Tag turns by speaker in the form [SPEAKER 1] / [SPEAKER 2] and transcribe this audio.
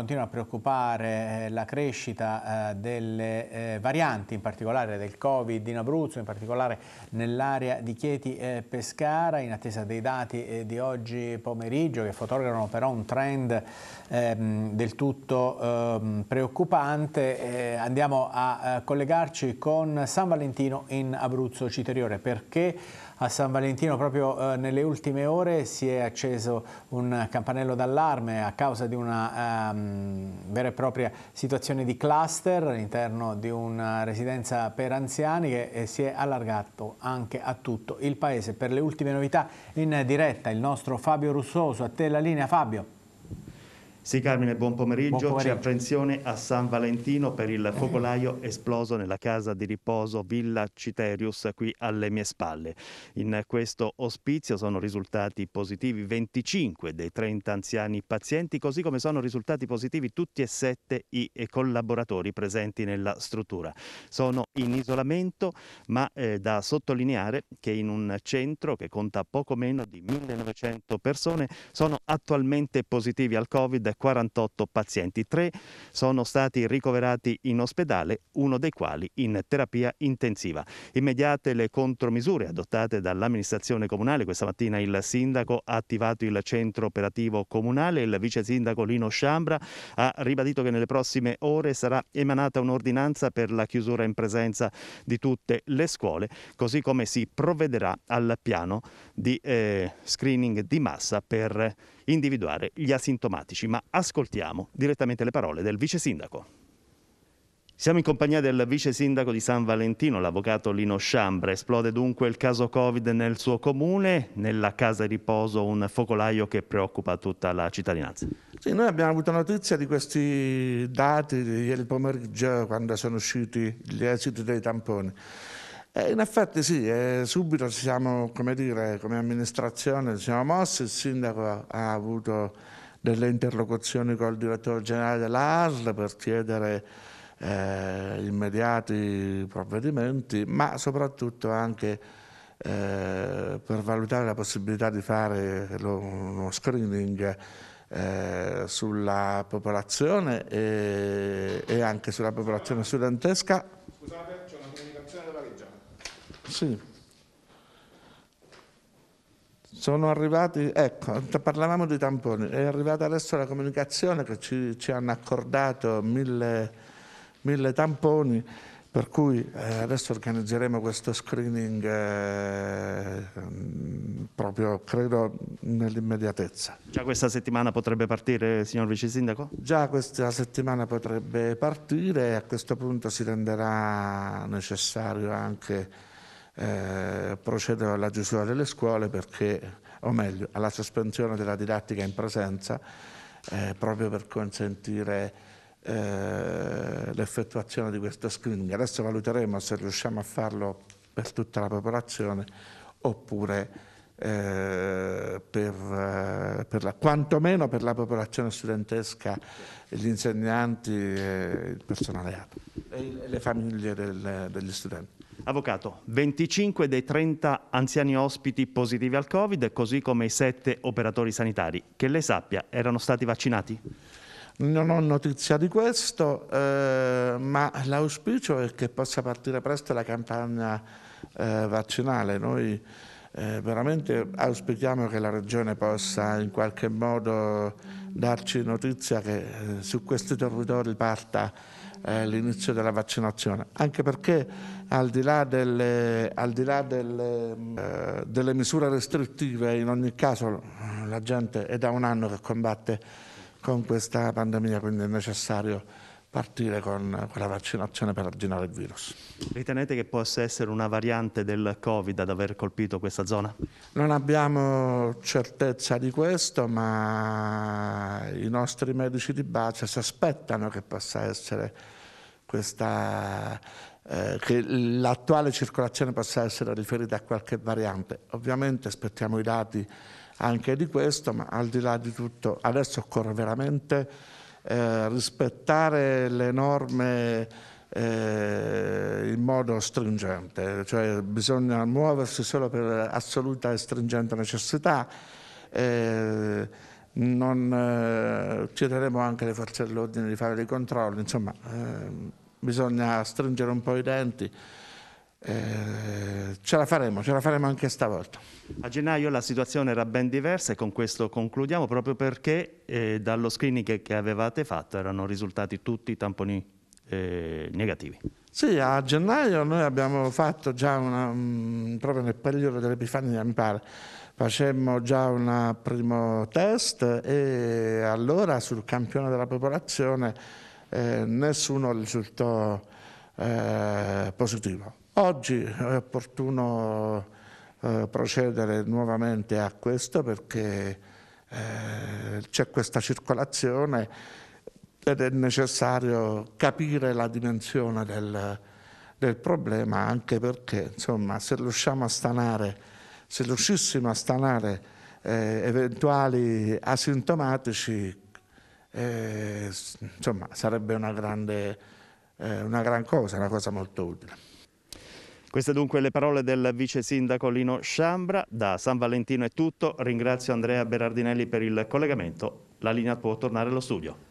[SPEAKER 1] continua a preoccupare eh, la crescita eh, delle eh, varianti, in particolare del Covid in Abruzzo, in particolare nell'area di Chieti e Pescara, in attesa dei dati di oggi pomeriggio che fotografano però un trend ehm, del tutto ehm, preoccupante. Andiamo a collegarci con San Valentino in Abruzzo Citeriore perché a San Valentino proprio eh, nelle ultime ore si è acceso un campanello d'allarme a causa di una ehm, vera e propria situazione di cluster all'interno di una residenza per anziani che eh, si è allargato anche a tutto il paese. Per le ultime novità in diretta il nostro Fabio Russoso, a te la linea Fabio. Sì Carmine, buon
[SPEAKER 2] pomeriggio. buon pomeriggio. C'è apprensione a San Valentino per il focolaio esploso nella casa di riposo Villa Citerius qui alle mie spalle. In questo ospizio sono risultati positivi 25 dei 30 anziani pazienti, così come sono risultati positivi tutti e sette i collaboratori presenti nella struttura. Sono in isolamento, ma eh, da sottolineare che in un centro che conta poco meno di 1900 persone sono attualmente positivi al Covid 48 pazienti. Tre sono stati ricoverati in ospedale, uno dei quali in terapia intensiva. Immediate le contromisure adottate dall'amministrazione comunale. Questa mattina il sindaco ha attivato il centro operativo comunale. Il vice sindaco Lino Sciambra ha ribadito che nelle prossime ore sarà emanata un'ordinanza per la chiusura in presenza di tutte le scuole, così come si provvederà al piano di eh, screening di massa per individuare gli asintomatici. Ma ascoltiamo direttamente le parole del vice sindaco. Siamo in compagnia del vice sindaco di San Valentino, l'avvocato Lino Sciambre. Esplode dunque il caso Covid nel suo comune, nella casa di riposo un focolaio che preoccupa tutta la cittadinanza. Sì, noi
[SPEAKER 3] abbiamo avuto notizia di questi dati ieri pomeriggio quando sono usciti gli esiti dei tamponi. E eh, in effetti sì, eh, subito siamo, come dire, come amministrazione siamo mossi, il sindaco ha avuto delle interlocuzioni il direttore generale dell'ASL per chiedere eh, immediati provvedimenti, ma soprattutto anche eh, per valutare la possibilità di fare lo, uno screening eh, sulla popolazione e, e, anche sulla popolazione studentesca. Scusate, sì. Sono arrivati, ecco, parlavamo di tamponi, è arrivata adesso la comunicazione che ci, ci hanno accordato mille, mille, tamponi, per cui eh, adesso organizzeremo questo screening eh, proprio, credo, nell'immediatezza.
[SPEAKER 2] Già questa settimana potrebbe partire, signor Vice Sindaco?
[SPEAKER 3] Già questa settimana potrebbe partire e a questo punto si renderà necessario anche eh, procedere alla chiusura delle scuole perché, o meglio, alla sospensione della didattica in presenza eh, proprio per consentire eh, l'effettuazione di questo screening. Adesso valuteremo se riusciamo a farlo per tutta la popolazione oppure eh, per, eh, per la, quantomeno per la popolazione studentesca,
[SPEAKER 2] gli insegnanti, e il personale e le famiglie del, degli studenti. Avvocato, 25 dei 30 anziani ospiti positivi al Covid, così come i 7 operatori sanitari, che lei sappia, erano stati vaccinati?
[SPEAKER 3] Non ho notizia di questo, eh, ma l'auspicio è che possa partire presto la campagna eh, vaccinale. Noi eh, veramente auspichiamo che la Regione possa in qualche modo darci notizia che eh, su questi territori parta eh, l'inizio della vaccinazione, anche perché al di là delle, al di là delle, eh, delle misure restrittive, in ogni caso la gente è da un anno che combatte con questa pandemia, quindi è necessario partire con, con la vaccinazione per arginare il virus.
[SPEAKER 2] Ritenete che possa essere una variante del Covid ad aver colpito questa zona?
[SPEAKER 3] Non abbiamo certezza di questo, ma i nostri medici di base si aspettano che possa essere questa eh, che l'attuale circolazione possa essere riferita a qualche variante. Ovviamente aspettiamo i dati anche di questo, ma al di là di tutto adesso occorre veramente eh, rispettare le norme eh, in modo stringente, cioè bisogna muoversi solo per assoluta e stringente necessità. Eh, non eh, chiederemo anche alle forze dell'ordine di fare dei controlli, insomma eh, bisogna stringere un po' i denti. Eh, ce la faremo, ce la faremo anche stavolta.
[SPEAKER 2] A gennaio la situazione era ben diversa e con questo concludiamo proprio perché eh, dallo screening che, che, avevate fatto erano risultati tutti i tamponi eh, negativi.
[SPEAKER 3] Sì, a gennaio noi abbiamo fatto già una, mh, mm, proprio nel periodo dell'Epifania mi pare, facemmo già un primo test e allora sul campione della popolazione eh, nessuno risultò eh, positivo. Oggi è opportuno eh, procedere nuovamente a questo perché eh, c'è questa circolazione ed è necessario capire la dimensione del, del problema anche perché insomma, se riusciamo a stanare, se riuscissimo a stanare eh, eventuali asintomatici eh, insomma, sarebbe una grande eh, una gran cosa, una cosa molto utile.
[SPEAKER 2] Queste dunque le parole del vice sindaco Lino Sciambra. Da San Valentino è tutto. Ringrazio Andrea Berardinelli per il collegamento. La linea può tornare allo studio.